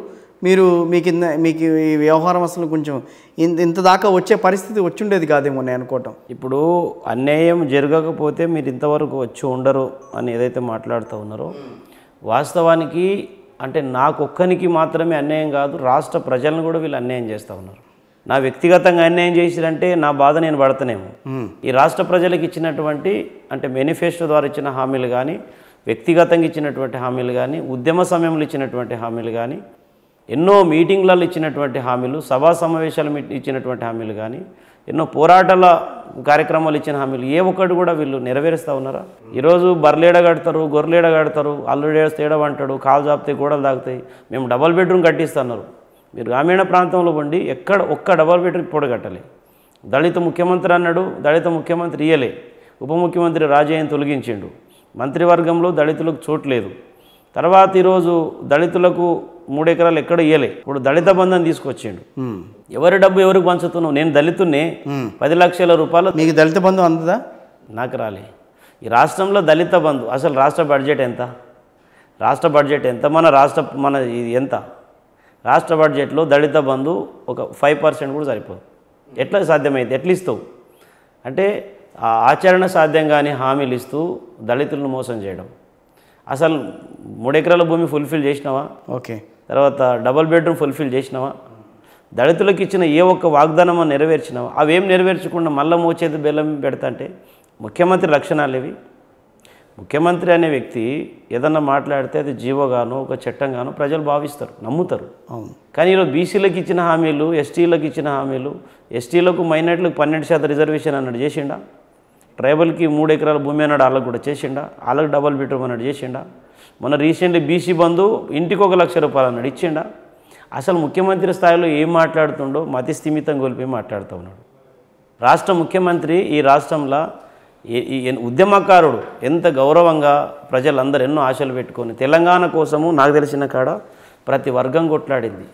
Speaker 1: మీరు మీ కింద మీకు ఈ వ్యవహారం అసలు కొంచెం ఇంత ఇంత దాకా వచ్చే పరిస్థితి వచ్చుండేది కాదేమో నేను
Speaker 2: అనుకోవటం ఇప్పుడు అన్యాయం జరగకపోతే మీరు ఇంతవరకు వచ్చి ఉండరు అని ఏదైతే మాట్లాడుతూ ఉన్నారో వాస్తవానికి అంటే నాకొక్కనికి మాత్రమే అన్యాయం కాదు రాష్ట్ర ప్రజలను కూడా వీళ్ళు అన్యాయం చేస్తూ ఉన్నారు నా వ్యక్తిగతంగా అన్యాయం చేసిరంటే నా బాధ నేను పడతనేమో ఈ రాష్ట్ర ప్రజలకు ఇచ్చినటువంటి అంటే మేనిఫెస్టో ద్వారా ఇచ్చిన హామీలు కానీ వ్యక్తిగతంగా ఇచ్చినటువంటి హామీలు కానీ ఉద్యమ సమయంలో ఇచ్చినటువంటి హామీలు కానీ ఎన్నో మీటింగ్లలో ఇచ్చినటువంటి హామీలు సభా సమావేశాలు ఇచ్చినటువంటి హామీలు కానీ ఎన్నో పోరాటాల కార్యక్రమాలు ఇచ్చిన హామీలు ఏ ఒక్కటి కూడా వీళ్ళు నెరవేరుస్తూ ఉన్నారా ఈరోజు బర్లేడ కడతారు గొర్రెలేడ కడతారు అల్లుడేస్తే అంటాడు కాలు జాపితే గోడలు తాగుతాయి మేము డబల్ బెడ్రూమ్ కట్టిస్తున్నారు మీరు గ్రామీణ ప్రాంతంలో ఉండి ఎక్కడ ఒక్క డబల్ బెడ్రూమ్ పొడ కట్టాలి దళిత ముఖ్యమంత్రి అన్నాడు దళిత ముఖ్యమంత్రి ఇయ్యలే ఉప ముఖ్యమంత్రి రాజయ్యని తొలగించిండు మంత్రివర్గంలో దళితులకు చోటు లేదు తర్వాత ఈరోజు దళితులకు మూడు ఎకరాలు ఎక్కడ ఇయ్యలే ఇప్పుడు దళిత బంధం తీసుకొచ్చిండు ఎవరి డబ్బు ఎవరికి పంచుతున్నావు నేను దళితున్నే పది లక్షల రూపాయలు మీకు దళిత బంధం అందదా నాకు రాలే ఈ రాష్ట్రంలో దళిత బంధు అసలు రాష్ట్ర బడ్జెట్ ఎంత రాష్ట్ర బడ్జెట్ ఎంత మన రాష్ట్ర మన ఇది ఎంత రాష్ట్ర బడ్జెట్లో దళిత బంధు ఒక ఫైవ్ పర్సెంట్ కూడా సరిపోదు ఎట్లా సాధ్యమైంది ఎట్లా ఇస్తావు అంటే ఆ ఆచరణ సాధ్యం హామీలు ఇస్తూ దళితులను మోసం చేయడం అసలు మూడెకరాల భూమి ఫుల్ఫిల్ చేసినావా ఓకే తర్వాత డబల్ బెడ్రూమ్ ఫుల్ఫిల్ చేసినావా దళితులకు ఇచ్చిన ఏ ఒక్క వాగ్దానం నెరవేర్చినావా అవేం నెరవేర్చకుండా మళ్ళీ మోచేది బెల్లం పెడతా అంటే ముఖ్యమంత్రి లక్షణాలు ఇవి ముఖ్యమంత్రి అనే వ్యక్తి ఏదన్నా మాట్లాడితే అది జీవోగాను ఒక చట్టంగానో ప్రజలు భావిస్తారు నమ్ముతారు అవును కానీ ఈరోజు బీసీలకు ఇచ్చిన హామీలు ఎస్టీలకు ఇచ్చిన హామీలు ఎస్టీలకు మైనార్టీలకు పన్నెండు శాతం రిజర్వేషన్ అన్నట్టు చేసిండా ట్రైబల్కి మూడు ఎకరాల భూమి అన్నాడు వాళ్ళకి కూడా చేసిండా వాళ్ళకి డబల్ బెడ్రూమ్ అన్నాడు చేసిండా మొన్న రీసెంట్లీ బీసీ బంధు ఇంటికి ఒక లక్ష రూపాయలు అన్నాడు ఇచ్చిండా అసలు ముఖ్యమంత్రి స్థాయిలో ఏం మాట్లాడుతుండో మతి స్థిమితం కోల్పోయి మాట్లాడుతూ ఉన్నాడు రాష్ట్ర ముఖ్యమంత్రి ఈ రాష్ట్రంలో ఉద్యమకారుడు ఎంత గౌరవంగా ప్రజలందరూ ఎన్నో ఆశలు పెట్టుకొని తెలంగాణ కోసము నాకు తెలిసిన కాడ ప్రతి వర్గం కొట్లాడింది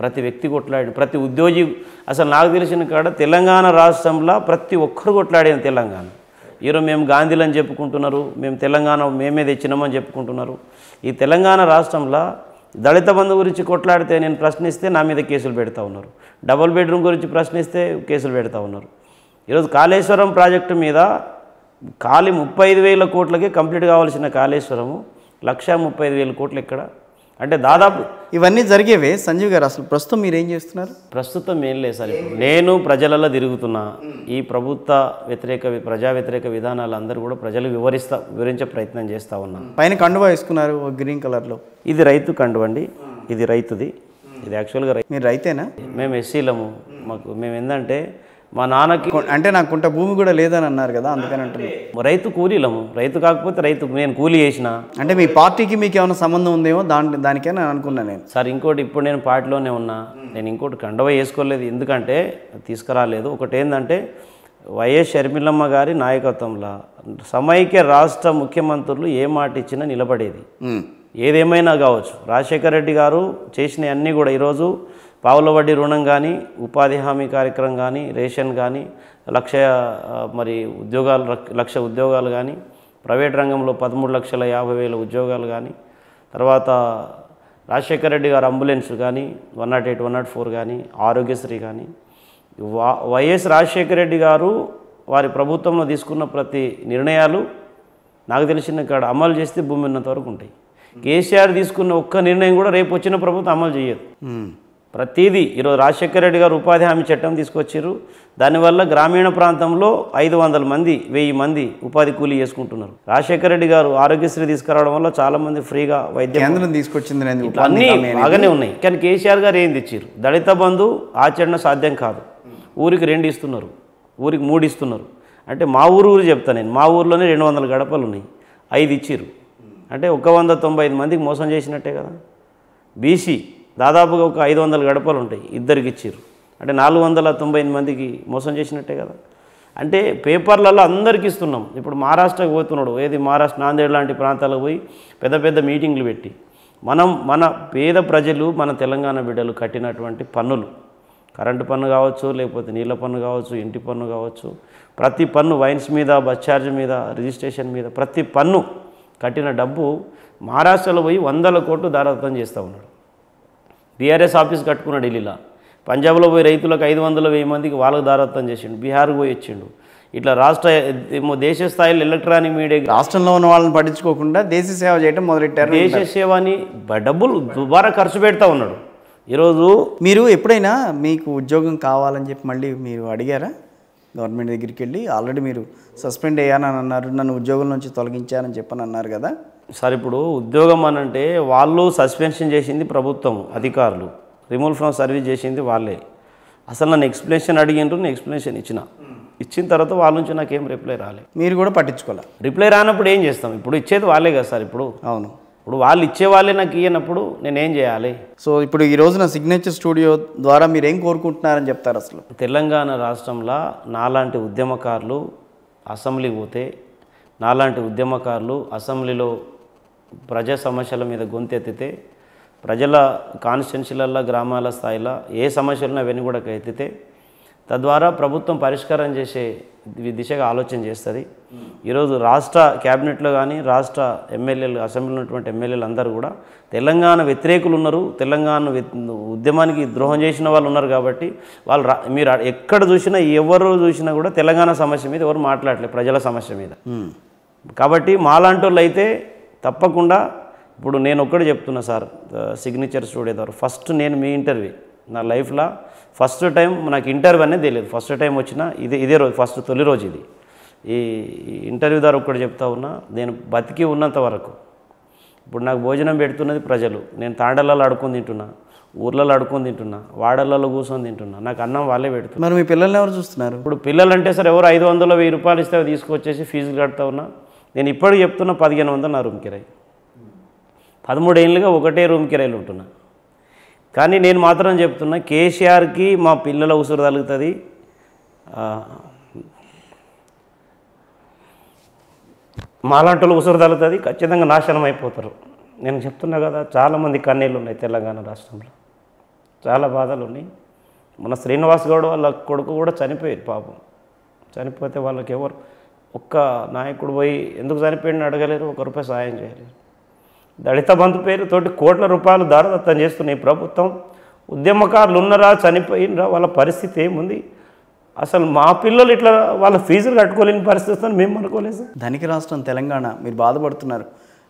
Speaker 2: ప్రతి వ్యక్తి కొట్లాడింది ప్రతి ఉద్యోగి అసలు నాకు తెలిసిన కాడ తెలంగాణ రాష్ట్రంలో ప్రతి ఒక్కరు కొట్లాడింది తెలంగాణ ఈరోజు మేము గాంధీలని చెప్పుకుంటున్నారు మేము తెలంగాణ మేమే తెచ్చినామని చెప్పుకుంటున్నారు ఈ తెలంగాణ రాష్ట్రంలో దళిత బంధు గురించి కొట్లాడితే నేను ప్రశ్నిస్తే నా మీద కేసులు పెడతా ఉన్నారు డబుల్ బెడ్రూమ్ గురించి ప్రశ్నిస్తే కేసులు పెడతా ఉన్నారు ఈరోజు కాళేశ్వరం ప్రాజెక్టు మీద ఖాళీ ముప్పై ఐదు వేల కోట్లకి కంప్లీట్ కావాల్సిన కాళేశ్వరము లక్ష ముప్పై ఐదు వేల కోట్లు ఇక్కడ అంటే దాదాపు ఇవన్నీ జరిగేవే సంజీవ్ గారు అసలు ప్రస్తుతం మీరు ఏం చేస్తున్నారు ప్రస్తుతం ఏం లేదు సార్ నేను ప్రజలలో తిరుగుతున్నా ఈ ప్రభుత్వ వ్యతిరేక ప్రజా వ్యతిరేక విధానాలు అందరూ కూడా ప్రజలు వివరిస్తా వివరించే ప్రయత్నం చేస్తూ ఉన్నా
Speaker 1: పైన కండువా వేసుకున్నారు గ్రీన్ కలర్లో ఇది రైతు కండువ అండి ఇది రైతుది
Speaker 2: ఇది యాక్చువల్గా రైతు మీరు రైతేనా మేము ఎస్సీలము మాకు మేము ఏంటంటే మా నాన్నకి అంటే నాకు
Speaker 1: కొంత భూమి కూడా లేదని అన్నారు కదా అందుకని అంటున్నా
Speaker 2: రైతు కూలీలము రైతు కాకపోతే రైతు నేను కూలీ చేసిన అంటే మీ పార్టీకి మీకు ఏమైనా సంబంధం ఉందేమో దాని దానికే నేను అనుకున్నా నేను సార్ ఇంకోటి ఇప్పుడు నేను పార్టీలోనే ఉన్నా నేను ఇంకోటి కండవ వేసుకోలేదు ఎందుకంటే తీసుకురాలేదు ఒకటి ఏంటంటే వైఎస్ షర్మిలమ్మ గారి నాయకత్వంలో సమైక్య రాష్ట్ర ముఖ్యమంత్రులు ఏ మాట ఇచ్చినా నిలబడేది ఏదేమైనా కావచ్చు రాజశేఖర రెడ్డి గారు చేసిన అన్నీ కూడా ఈరోజు పావుల వడ్డీ రుణం కానీ ఉపాధి హామీ కార్యక్రమం కానీ రేషన్ కానీ లక్ష మరి ఉద్యోగాలు లక్ష ఉద్యోగాలు కానీ ప్రైవేట్ రంగంలో పదమూడు లక్షల యాభై వేల ఉద్యోగాలు కానీ తర్వాత రాజశేఖర రెడ్డి గారు అంబులెన్స్ కానీ one naught eight one naught four కానీ ఆరోగ్యశ్రీ కానీ వైఎస్ రాజశేఖర రెడ్డి గారు వారి ప్రభుత్వంలో తీసుకున్న ప్రతి నిర్ణయాలు నాకు తెలిసిన కాడ అమలు చేస్తే భూమి ఉన్నంత వరకు ఉంటాయి కేసీఆర్ తీసుకున్న ఒక్క నిర్ణయం కూడా రేపు వచ్చిన ప్రభుత్వం అమలు చేయదు ప్రతిదీ ఈరోజు రాజశేఖర రెడ్డి గారు ఉపాధి హామీ చట్టం తీసుకొచ్చారు దానివల్ల గ్రామీణ ప్రాంతంలో ఐదు వందల మంది వెయ్యి మంది ఉపాధి కూలీ చేసుకుంటున్నారు రాజశేఖర రెడ్డి గారు ఆరోగ్యశ్రీ తీసుకురావడం వల్ల చాలా మంది ఫ్రీగా వైద్య కేంద్రం తీసుకొచ్చింది అన్నీ బాగానే ఉన్నాయి కానీ కేసీఆర్ గారు ఏం తెచ్చారు దళిత బంధు ఆచరణ సాధ్యం కాదు ఊరికి రెండు ఇస్తున్నారు ఊరికి మూడు ఇస్తున్నారు అంటే మా ఊరు ఊరు చెప్తాను నేను మా ఊర్లోనే రెండు వందల గడపలు ఉన్నాయి ఐదు ఇచ్చారు అంటే ఒక వంద తొంభై ఐదు మందికి మోసం చేసినట్టే కదా బీసీ దాదాపుగా ఒక ఐదు వందల గడపలు ఉంటాయి ఇద్దరికి ఇచ్చారు అంటే నాలుగు వందల తొంభై ఎనిమిది మందికి మోసం చేసినట్టే కదా అంటే పేపర్లలో అందరికి ఇస్తున్నాం ఇప్పుడు మహారాష్ట్రకు పోతున్నాడు ఏది మహారాష్ట్ర నాందేడ్ లాంటి ప్రాంతాలకు పోయి పెద్ద పెద్ద మీటింగ్లు పెట్టి మనం మన పేద ప్రజలు మన తెలంగాణ బిడ్డలు కట్టినటువంటి పన్నులు కరెంటు పన్ను కావచ్చు లేకపోతే నీళ్ళ పన్ను కావచ్చు ఇంటి పన్ను కావచ్చు ప్రతి పన్ను వైన్స్ మీద బస్ ఛార్జ్ మీద రిజిస్ట్రేషన్ మీద ప్రతి పన్ను కట్టిన డబ్బు మహారాష్ట్రలో పోయి వందల కోట్లు దారాదత్తం చేస్తూ ఉన్నాడు బీఆర్ఎస్ ఆఫీస్ కట్టుకున్నాడు ఢిల్లీలో పంజాబ్లో పోయి రైతులకు ఐదు వందల వెయ్యి మందికి వాళ్ళకు దారత్వం చేసిండు బీహార్కి పోయి వచ్చిండు ఇట్లా రాష్ట్ర దేశ స్థాయిలో ఎలక్ట్రానిక్ మీడియా రాష్ట్రంలో ఉన్న వాళ్ళని పట్టించుకోకుండా దేశ సేవ చేయడం మొదలెట్టారు దేశ సేవని డబ్బులు దుబారా ఖర్చు పెడతా ఉన్నాడు ఈరోజు
Speaker 1: మీరు ఎప్పుడైనా మీకు ఉద్యోగం కావాలని చెప్పి మళ్ళీ మీరు అడిగారా గవర్నమెంట్ దగ్గరికి వెళ్ళి ఆల్రెడీ మీరు సస్పెండ్ అయ్యానని అన్నారు నన్ను ఉద్యోగం నుంచి తొలగించానని చెప్పని అన్నారు కదా
Speaker 2: సార్ ఇప్పుడు ఉద్యోగం అనంటే వాళ్ళు సస్పెన్షన్ చేసింది ప్రభుత్వం అధికారులు రిమూవల్ ఫ్రమ్ సర్వీస్ చేసింది వాళ్ళే అసలు నన్ను ఎక్స్ప్లెనేషన్ అడిగిండ్రు నేను ఎక్స్ప్లెనేషన్ ఇచ్చిన ఇచ్చిన తర్వాత వాళ్ళ నుంచి నాకు ఏం రిప్లై రాలేదు మీరు కూడా పట్టించుకోవాలి రిప్లై రానప్పుడు ఏం చేస్తాం ఇప్పుడు ఇచ్చేది వాళ్ళే కదా సార్ ఇప్పుడు అవును ఇప్పుడు వాళ్ళు ఇచ్చే వాళ్ళే నాకు ఇయ్యనప్పుడు నేనేం చేయాలి సో ఇప్పుడు ఈ రోజున సిగ్నేచర్ స్టూడియో ద్వారా మీరు ఏం కోరుకుంటున్నారని చెప్తారు అసలు తెలంగాణ రాష్ట్రంలో నాలాంటి ఉద్యమకారులు అసెంబ్లీకి పోతే నాలాంటి ఉద్యమకారులు అసెంబ్లీలో ప్రజా సమస్యల మీద గొంతెత్తితే ప్రజల కాన్స్టిట్యున్సీలలో గ్రామాల స్థాయిలో ఏ సమస్యలను అవన్నీ కూడా ఎత్తితే తద్వారా ప్రభుత్వం పరిష్కారం చేసే దిశగా ఆలోచన చేస్తుంది ఈరోజు రాష్ట్ర క్యాబినెట్లో కానీ రాష్ట్ర ఎమ్మెల్యేలు అసెంబ్లీలో ఉన్నటువంటి ఎమ్మెల్యేలు అందరూ కూడా తెలంగాణ వ్యతిరేకులు ఉన్నారు తెలంగాణ ఉద్యమానికి ద్రోహం చేసిన వాళ్ళు ఉన్నారు కాబట్టి వాళ్ళు మీరు ఎక్కడ చూసినా ఎవరు చూసినా కూడా తెలంగాణ సమస్య మీద ఎవరు మాట్లాడలేదు ప్రజల సమస్య మీద కాబట్టి మాలాంటి వాళ్ళు అయితే తప్పకుండా ఇప్పుడు నేను ఒక్కడే చెప్తున్నా సార్ సిగ్నేచర్ స్టూడియో ద్వారా ఫస్ట్ నేను మీ ఇంటర్వ్యూ నా లైఫ్లో ఫస్ట్ టైం నాకు ఇంటర్వ్యూ అనేది తెలియదు ఫస్ట్ టైం వచ్చిన ఇదే ఇదే రోజు ఫస్ట్ తొలి రోజు ఇది ఈ ఇంటర్వ్యూ ద్వారా ఒక్కటి చెప్తా ఉన్నా నేను బతికి ఉన్నంత వరకు ఇప్పుడు నాకు భోజనం పెడుతున్నది ప్రజలు నేను తాండలలో ఆడుకొని తింటున్నా ఊర్లలో ఆడుకొని తింటున్నా వాడలలో కూర్చొని తింటున్నా నాకు అన్నం వాళ్ళే పెడుతున్నారు
Speaker 1: మరి మీ పిల్లల్ని ఎవరు చూస్తున్నారు
Speaker 2: ఇప్పుడు పిల్లలు అంటే సార్ ఎవరు ఐదు వందల వెయ్యి రూపాయలు ఇస్తే తీసుకొచ్చేసి ఫీజులు కడతా ఉన్నా నేను ఇప్పుడు చెప్తున్న పదిహేను వందలు నా రూమ్ కిరాయి పదమూడేళ్ళుగా ఒకటే రూమ్ కిరాయిలు ఉంటున్నా కానీ నేను మాత్రం చెప్తున్నా కేసీఆర్కి మా పిల్లల ఉసురు తగులుతుంది మాలాంటి ఉసురు తగ్గుతుంది ఖచ్చితంగా నాశనం అయిపోతారు నేను చెప్తున్నా కదా చాలామంది కన్నీళ్ళు ఉన్నాయి తెలంగాణ రాష్ట్రంలో చాలా బాధలు ఉన్నాయి మన శ్రీనివాస్ గౌడ్ వాళ్ళ కొడుకు కూడా చనిపోయారు పాపం చనిపోతే వాళ్ళకి ఎవరు ఒక్క నాయకుడు పోయి ఎందుకు చనిపోయిన అడగలేరు ఒక రూపాయి సాయం చేయలేరు దళిత బంధు పేరుతోటి కోట్ల రూపాయలు దారదత్తం చేస్తున్నాయి ప్రభుత్వం ఉద్యమకారులు ఉన్నరా చనిపోయినరా వాళ్ళ పరిస్థితి ఏముంది అసలు మా పిల్లలు ఇట్లా వాళ్ళ ఫీజులు కట్టుకోలేని పరిస్థితి వస్తుందని మేము అనుకోలేదు ధనిక రాష్ట్రం తెలంగాణ మీరు బాధపడుతున్నారు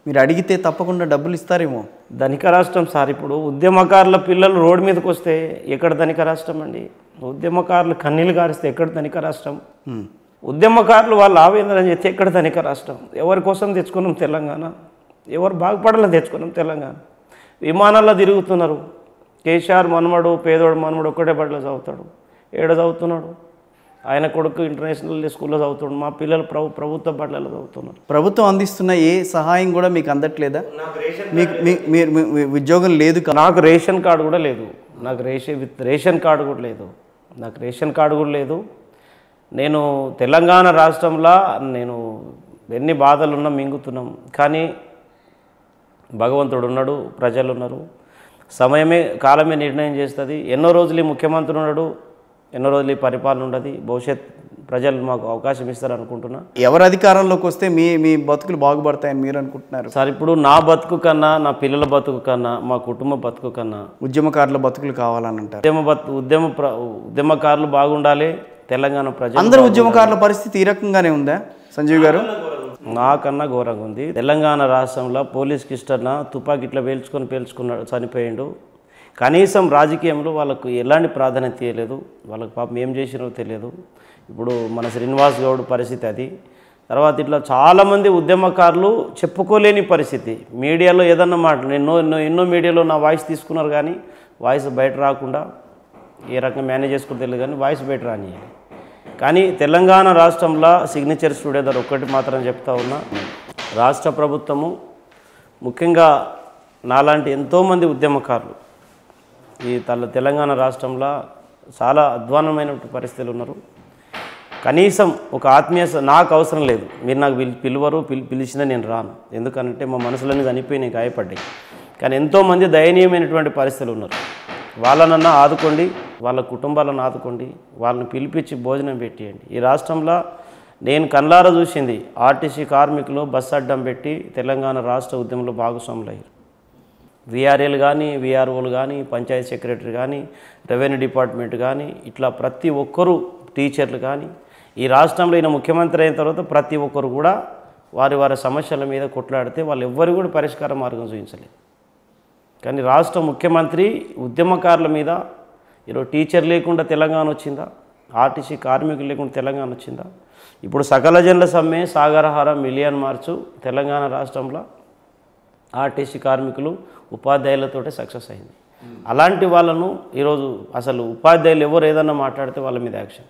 Speaker 2: మీరు అడిగితే తప్పకుండా డబ్బులు ఇస్తారేమో ధనిక రాష్ట్రం సార్ ఇప్పుడు ఉద్యమకారుల పిల్లలు రోడ్డు మీదకి వస్తే ఎక్కడ ధనిక రాష్ట్రం అండి ఉద్యమకారులు కన్నీళ్ళు గారిస్తే ఎక్కడ ధనిక రాష్ట్రం ఉద్యమకారులు వాళ్ళు ఆవేదన చెప్తే ఎక్కడ ధనిక రాష్ట్రం ఎవరి కోసం తెచ్చుకున్నాం తెలంగాణ ఎవరు బాగుపడాలని తెచ్చుకున్నాం తెలంగాణ విమానాల్లో తిరుగుతున్నారు కేసీఆర్ మనమడు పేదోడు మనమడు ఒక్కటే బడిలో చదువుతాడు ఏడ చదువుతున్నాడు ఆయన కొడుకు ఇంటర్నేషనల్ స్కూల్లో చదువుతాడు మా పిల్లలు ప్రభు ప్రభుత్వ బట్టలలో చదువుతున్నారు
Speaker 1: ప్రభుత్వం అందిస్తున్న ఏ సహాయం కూడా మీకు
Speaker 2: అందట్లేదా మీకు మీరు ఉద్యోగం లేదు నాకు రేషన్ కార్డు కూడా లేదు నాకు రేషన్ విత్ రేషన్ కార్డు కూడా లేదు నాకు రేషన్ కార్డు కూడా లేదు నేను తెలంగాణ రాష్ట్రంలో నేను ఎన్ని బాధలున్నా మింగుతున్నాం కానీ భగవంతుడు ఉన్నాడు ప్రజలు ఉన్నారు సమయమే కాలమే నిర్ణయం చేస్తుంది ఎన్నో రోజులు ముఖ్యమంత్రి ఉన్నాడు ఎన్నో రోజులు పరిపాలన ఉండదు భవిష్యత్ ప్రజలు మాకు అవకాశం ఇస్తారు అనుకుంటున్నా
Speaker 1: ఎవరు అధికారంలోకి వస్తే మీ మీ బతుకులు బాగుపడతాయని మీరు అనుకుంటున్నారు
Speaker 2: సార్ ఇప్పుడు నా బతుకు కన్నా నా పిల్లల బతుకు కన్నా మా కుటుంబ బతుకు కన్నా ఉద్యమకారుల బతుకులు కావాలని అంటారు ఉద్యమ బతు ఉద్యమ ఉద్యమకారులు బాగుండాలి తెలంగాణ ప్రజలు అందరు ఉద్యమకారుల పరిస్థితి ఈ రకంగానే ఉందా సంజీవ్ గారు నాకన్నా ఘోరంగా ఉంది తెలంగాణ రాష్ట్రంలో పోలీస్ కిస్టర్న తుపాకి ఇట్లా పేల్చుకొని పేల్చుకున్నాడు చనిపోయిండు కనీసం రాజకీయంలో వాళ్ళకు ఎలాంటి ప్రాధాన్యత ఇవ్వలేదు వాళ్ళకి పాపం ఏం చేసినో తెలియదు ఇప్పుడు మన శ్రీనివాస్ గౌడ్ పరిస్థితి అది తర్వాత ఇట్లా చాలామంది ఉద్యమకారులు చెప్పుకోలేని పరిస్థితి మీడియాలో ఏదన్నా మాట ఎన్నో ఎన్నో ఎన్నో మీడియాలో నా వాయిస్ తీసుకున్నారు కానీ వాయిస్ బయట రాకుండా ఏ రకంగా మేనేజ్ చేసుకుంటే తెలియదు కానీ వాయిస్ బయట రానియాలి కానీ తెలంగాణ రాష్ట్రంలో సిగ్నేచర్ స్టూడియో ఒక్కటి మాత్రం చెప్తా ఉన్నా రాష్ట్ర ప్రభుత్వము ముఖ్యంగా నాలాంటి ఎంతోమంది ఉద్యమకారులు ఈ తల తెలంగాణ రాష్ట్రంలో చాలా అధ్వానమైన పరిస్థితులు ఉన్నారు కనీసం ఒక ఆత్మీయ నాకు అవసరం లేదు మీరు నాకు పిలి పిలువరు పిలి పిలిచినా నేను రాను ఎందుకంటే మా మనసులన్నీ చనిపోయి నేను గాయపడ్డాయి కానీ ఎంతోమంది దయనీయమైనటువంటి పరిస్థితులు ఉన్నారు వాళ్ళనన్నా ఆదుకోండి వాళ్ళ కుటుంబాలను ఆదుకోండి వాళ్ళని పిలిపించి భోజనం పెట్టేయండి ఈ రాష్ట్రంలో నేను కళ్ళార చూసింది ఆర్టీసీ కార్మికులు బస్సు అడ్డం పెట్టి తెలంగాణ రాష్ట్ర ఉద్యమంలో భాగస్వాములయ్యారు విఆర్ఏలు కానీ విఆర్ఓలు కానీ పంచాయతీ సెక్రటరీ కానీ రెవెన్యూ డిపార్ట్మెంట్ కానీ ఇట్లా ప్రతి ఒక్కరూ టీచర్లు కానీ ఈ రాష్ట్రంలో ఈయన ముఖ్యమంత్రి అయిన తర్వాత ప్రతి ఒక్కరు కూడా వారి వారి సమస్యల మీద కొట్లాడితే వాళ్ళు ఎవ్వరు కూడా పరిష్కార మార్గం చూపించలేదు కానీ రాష్ట్ర ముఖ్యమంత్రి ఉద్యమకారుల మీద ఈరోజు టీచర్ లేకుండా తెలంగాణ వచ్చిందా ఆర్టీసీ కార్మికులు లేకుండా తెలంగాణ వచ్చిందా ఇప్పుడు సకల జనుల సమ్మె సాగరహారం మిలియన్ మార్చు తెలంగాణ రాష్ట్రంలో ఆర్టీసీ కార్మికులు ఉపాధ్యాయులతోటే సక్సెస్ అయింది అలాంటి వాళ్ళను ఈరోజు అసలు ఉపాధ్యాయులు ఎవరు ఏదన్నా మాట్లాడితే వాళ్ళ మీద యాక్షన్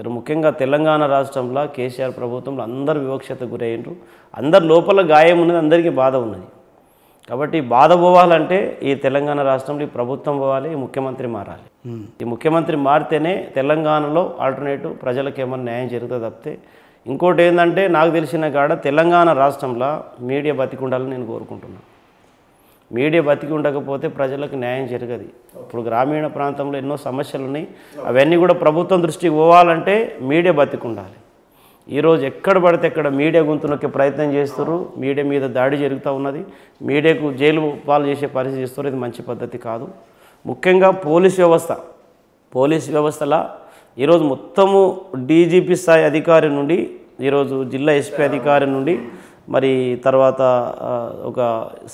Speaker 2: ఇరు ముఖ్యంగా తెలంగాణ రాష్ట్రంలో కేసీఆర్ ప్రభుత్వంలో అందరు వివక్షత గురయ్యారు అందరు లోపల గాయం ఉన్నది అందరికీ బాధ ఉన్నది కాబట్టి బాధ పోవాలంటే ఈ తెలంగాణ రాష్ట్రంలో ఈ ప్రభుత్వం పోవాలి ఈ ముఖ్యమంత్రి మారాలి ఈ ముఖ్యమంత్రి మారితేనే తెలంగాణలో ఆల్టర్నేటివ్ ప్రజలకు ఏమైనా న్యాయం జరుగుతుంది తప్పితే ఇంకోటి ఏంటంటే నాకు తెలిసిన కాడ తెలంగాణ రాష్ట్రంలో మీడియా బతికి ఉండాలని నేను కోరుకుంటున్నాను మీడియా బతికి ఉండకపోతే ప్రజలకు న్యాయం జరగదు ఇప్పుడు గ్రామీణ ప్రాంతంలో ఎన్నో సమస్యలు ఉన్నాయి అవన్నీ కూడా ప్రభుత్వం దృష్టికి పోవాలంటే మీడియా బతికి ఉండాలి ఈరోజు ఎక్కడ పడితే ఎక్కడ మీడియా గొంతు నొక్కి ప్రయత్నం చేస్తారు మీడియా మీద దాడి జరుగుతూ ఉన్నది మీడియాకు జైలు పాలు చేసే పరిస్థితి చేస్తారు ఇది మంచి పద్ధతి కాదు ముఖ్యంగా పోలీస్ వ్యవస్థ పోలీస్ వ్యవస్థలా ఈరోజు మొత్తము డీజీపీ స్థాయి అధికారి నుండి ఈరోజు జిల్లా ఎస్పీ అధికారి నుండి మరి తర్వాత ఒక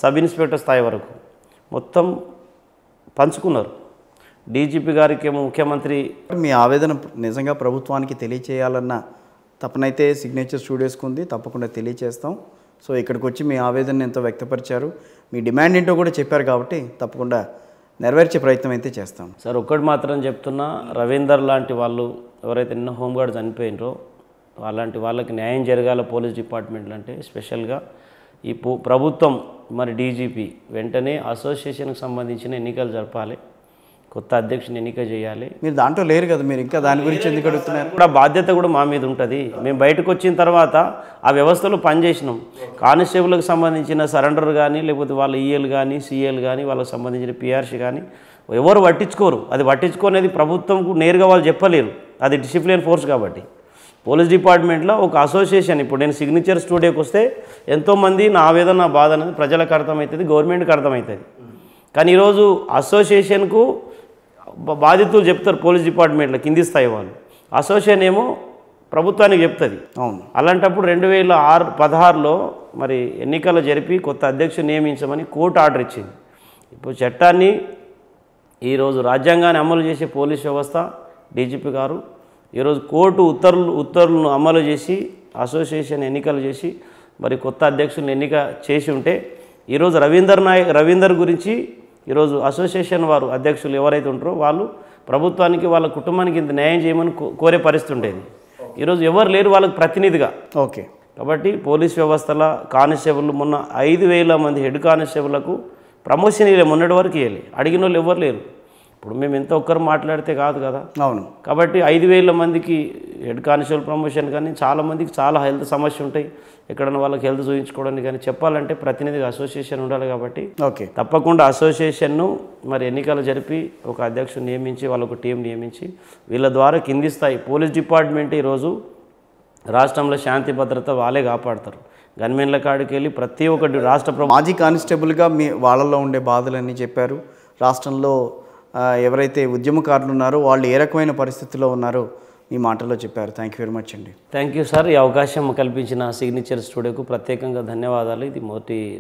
Speaker 2: సబ్ ఇన్స్పెక్టర్ స్థాయి వరకు మొత్తం పంచుకున్నారు డీజీపీ గారికి ముఖ్యమంత్రి మీ ఆవేదన నిజంగా ప్రభుత్వానికి తెలియచేయాలన్నా
Speaker 1: తప్పనైతే సిగ్నేచర్ స్టూడియోస్కి ఉంది తప్పకుండా తెలియచేస్తాం సో ఇక్కడికి వచ్చి మీ ఆవేదన ఎంతో వ్యక్తపరిచారు మీ డిమాండ్ ఏంటో కూడా చెప్పారు కాబట్టి తప్పకుండా నెరవేర్చే ప్రయత్నం అయితే
Speaker 2: చేస్తాం సార్ ఒక్కటి మాత్రం చెప్తున్నా రవీందర్ లాంటి వాళ్ళు ఎవరైతే నిన్న హోంగార్డ్ చనిపోయినరో అలాంటి వాళ్ళకి న్యాయం జరగాల పోలీస్ డిపార్ట్మెంట్లు అంటే స్పెషల్గా ఈ ప్రభుత్వం మరి డీజీపీ వెంటనే అసోసియేషన్కి సంబంధించిన ఎన్నికలు జరపాలి కొత్త అధ్యక్షుని ఎన్నిక చేయాలి మీరు దాంట్లో లేరు కదా మీరు ఇంకా దాని గురించి ఎందుకు అడుగుతున్నారు కూడా బాధ్యత కూడా మా మీద ఉంటుంది మేము బయటకు వచ్చిన తర్వాత ఆ వ్యవస్థలు పనిచేసినాం కానిస్టేబుల్కి సంబంధించిన సరెండర్ కానీ లేకపోతే వాళ్ళ ఈఎల్ e కానీ సిఎల్ కానీ వాళ్ళకి సంబంధించిన పిఆర్సీ కానీ ఎవరు పట్టించుకోరు అది పట్టించుకోనేది ప్రభుత్వం నేరుగా వాళ్ళు చెప్పలేరు అది డిసిప్లిన్ ఫోర్స్ కాబట్టి పోలీస్ డిపార్ట్మెంట్లో ఒక అసోసియేషన్ ఇప్పుడు నేను సిగ్నేచర్ స్టూడియోకి వస్తే ఎంతోమంది నా ఆవేదన నా బాధ అనేది ప్రజలకు అర్థమవుతుంది గవర్నమెంట్కి అర్థమవుతుంది కానీ ఈరోజు అసోసియేషన్కు బాధితులు చెప్తారు పోలీస్ డిపార్ట్మెంట్లో కింది స్థాయి వాళ్ళు అసోసియేషన్ ఏమో ప్రభుత్వానికి చెప్తుంది అవును అలాంటప్పుడు రెండు వేల ఆరు పదహారులో మరి ఎన్నికలు జరిపి కొత్త అధ్యక్షుని నియమించమని కోర్టు ఆర్డర్ ఇచ్చింది ఇప్పుడు చట్టాన్ని ఈరోజు రాజ్యాంగాన్ని అమలు చేసే పోలీస్ వ్యవస్థ డీజీపీ గారు ఈరోజు కోర్టు ఉత్తర్వులు ఉత్తర్వులను అమలు చేసి అసోసియేషన్ ఎన్నికలు చేసి మరి కొత్త అధ్యక్షులను ఎన్నిక చేసి ఉంటే ఈరోజు రవీందర్ నాయక్ రవీందర్ గురించి ఈరోజు అసోసియేషన్ వారు అధ్యక్షులు ఎవరైతే ఉంటారో వాళ్ళు ప్రభుత్వానికి వాళ్ళ కుటుంబానికి ఇంత న్యాయం చేయమని కోరే పరిస్థితి ఉండేది ఈరోజు ఎవరు లేరు వాళ్ళకి ప్రతినిధిగా ఓకే కాబట్టి పోలీస్ వ్యవస్థల కానిస్టేబుల్ మొన్న ఐదు వేల మంది హెడ్ కానిస్టేబుళ్లకు ప్రమోషన్ ఇవ్వలేము మొన్నటి వరకు ఇవ్వలే అడిగిన వాళ్ళు ఎవరు లేరు ఇప్పుడు మేము ఎంత ఒక్కరు మాట్లాడితే కాదు కదా అవును కాబట్టి ఐదు వేల మందికి హెడ్ కానిస్టేబుల్ ప్రమోషన్ కానీ చాలామందికి చాలా హెల్త్ సమస్య ఉంటాయి ఎక్కడన్నా వాళ్ళకి హెల్త్ చూపించుకోవడానికి కానీ చెప్పాలంటే ప్రతినిధిగా అసోసియేషన్ ఉండాలి కాబట్టి ఓకే తప్పకుండా అసోసియేషన్ను మరి ఎన్నికలు జరిపి ఒక అధ్యక్షుడు నియమించి వాళ్ళ ఒక టీం నియమించి వీళ్ళ ద్వారా కింది స్థాయి పోలీస్ డిపార్ట్మెంట్ ఈరోజు రాష్ట్రంలో శాంతి భద్రత వాళ్ళే కాపాడతారు గన్మెన్ల కాడికి వెళ్ళి ప్రతి ఒక్కటి రాష్ట్ర మాజీ
Speaker 1: కానిస్టేబుల్గా మీ వాళ్ళల్లో ఉండే బాధలన్నీ చెప్పారు రాష్ట్రంలో ఎవరైతే ఉద్యమకారులు ఉన్నారో వాళ్ళు ఏ రకమైన పరిస్థితుల్లో ఉన్నారో మీ మాటల్లో చెప్పారు థ్యాంక్ యూ వెరీ మచ్
Speaker 2: అండి థ్యాంక్ యూ సార్ ఈ అవకాశం కల్పించిన సిగ్నేచర్ స్టూడియోకు ప్రత్యేకంగా ధన్యవాదాలు ఇది మొదటి